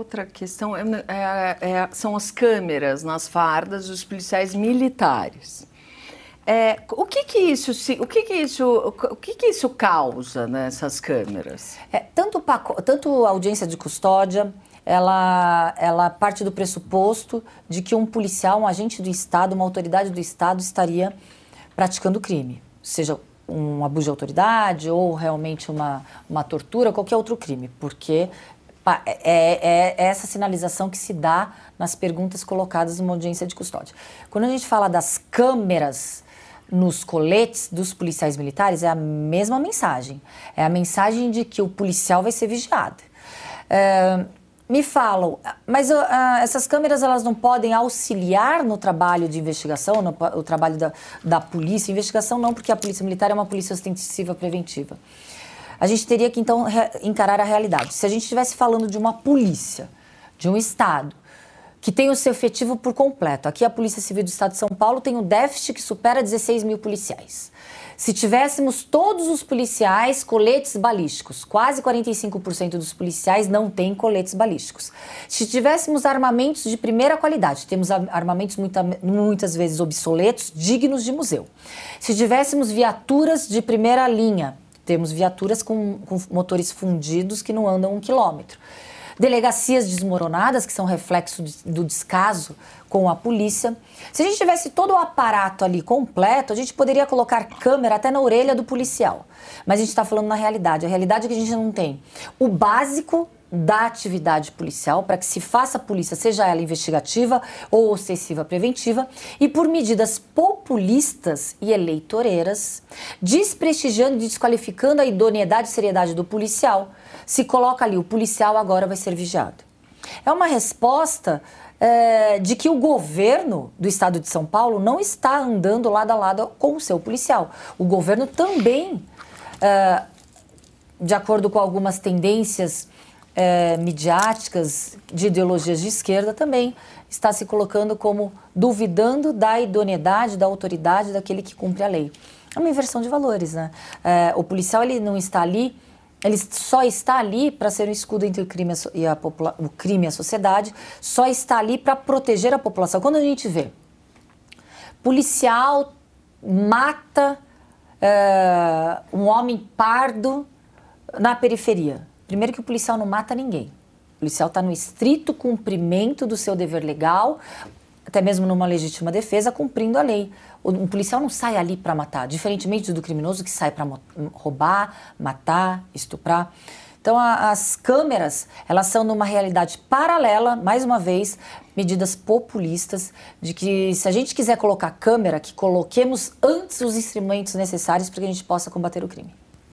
outra questão é, é, é, são as câmeras nas fardas dos policiais militares. É, o que que isso o que que isso o que que isso causa nessas né, câmeras? É, tanto paco, tanto a audiência de custódia ela, ela parte do pressuposto de que um policial, um agente do Estado, uma autoridade do Estado estaria praticando crime, seja um abuso de autoridade ou realmente uma, uma tortura, qualquer outro crime, porque é, é, é, essa sinalização que se dá nas perguntas colocadas numa audiência de custódia. Quando a gente fala das câmeras nos coletes dos policiais militares, é a mesma mensagem. É a mensagem de que o policial vai ser vigiado. É, me falam, mas uh, essas câmeras elas não podem auxiliar no trabalho de investigação, no trabalho da, da polícia? Investigação não, porque a polícia militar é uma polícia ostensiva preventiva a gente teria que então encarar a realidade. Se a gente estivesse falando de uma polícia, de um Estado, que tem o seu efetivo por completo. Aqui a Polícia Civil do Estado de São Paulo tem um déficit que supera 16 mil policiais. Se tivéssemos todos os policiais coletes balísticos, quase 45% dos policiais não têm coletes balísticos. Se tivéssemos armamentos de primeira qualidade, temos armamentos muita, muitas vezes obsoletos, dignos de museu. Se tivéssemos viaturas de primeira linha, temos viaturas com, com motores fundidos que não andam um quilômetro. Delegacias desmoronadas, que são reflexo de, do descaso com a polícia. Se a gente tivesse todo o aparato ali completo, a gente poderia colocar câmera até na orelha do policial. Mas a gente está falando na realidade. A realidade é que a gente não tem o básico da atividade policial para que se faça a polícia, seja ela investigativa ou ostensiva preventiva, e por medidas populistas e eleitoreiras, desprestigiando e desqualificando a idoneidade e seriedade do policial, se coloca ali: o policial agora vai ser vigiado. É uma resposta é, de que o governo do estado de São Paulo não está andando lado a lado com o seu policial. O governo também, é, de acordo com algumas tendências é, midiáticas de ideologias de esquerda também está se colocando como duvidando da idoneidade, da autoridade daquele que cumpre a lei. É uma inversão de valores, né? É, o policial ele não está ali, ele só está ali para ser um escudo entre o crime e a, o crime e a sociedade, só está ali para proteger a população. Quando a gente vê policial mata é, um homem pardo na periferia, Primeiro que o policial não mata ninguém. O policial está no estrito cumprimento do seu dever legal, até mesmo numa legítima defesa, cumprindo a lei. Um policial não sai ali para matar, diferentemente do criminoso que sai para roubar, matar, estuprar. Então, a, as câmeras, elas são numa realidade paralela, mais uma vez, medidas populistas, de que se a gente quiser colocar câmera, que coloquemos antes os instrumentos necessários para que a gente possa combater o crime.